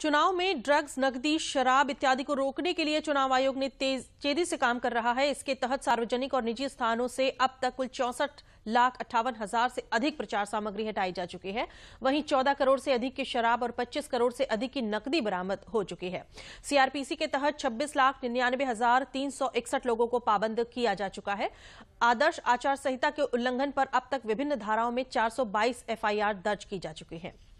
चुनाव में ड्रग्स नकदी शराब इत्यादि को रोकने के लिए चुनाव आयोग ने तेजी से काम कर रहा है इसके तहत सार्वजनिक और निजी स्थानों से अब तक कुल चौसठ लाख अट्ठावन हजार से अधिक प्रचार सामग्री हटाई जा चुकी है वहीं 14 करोड़ से अधिक की शराब और 25 करोड़ से अधिक की नकदी बरामद हो चुकी है सीआरपीसी के तहत 26 लाख निन्यानवे हजार तीन सौ इकसठ लोगों को पाबंद किया जा चुका है आदर्श आचार संहिता के उल्लंघन पर अब तक विभिन्न धाराओं में 422 एफआईआर दर्ज की जा चुकी है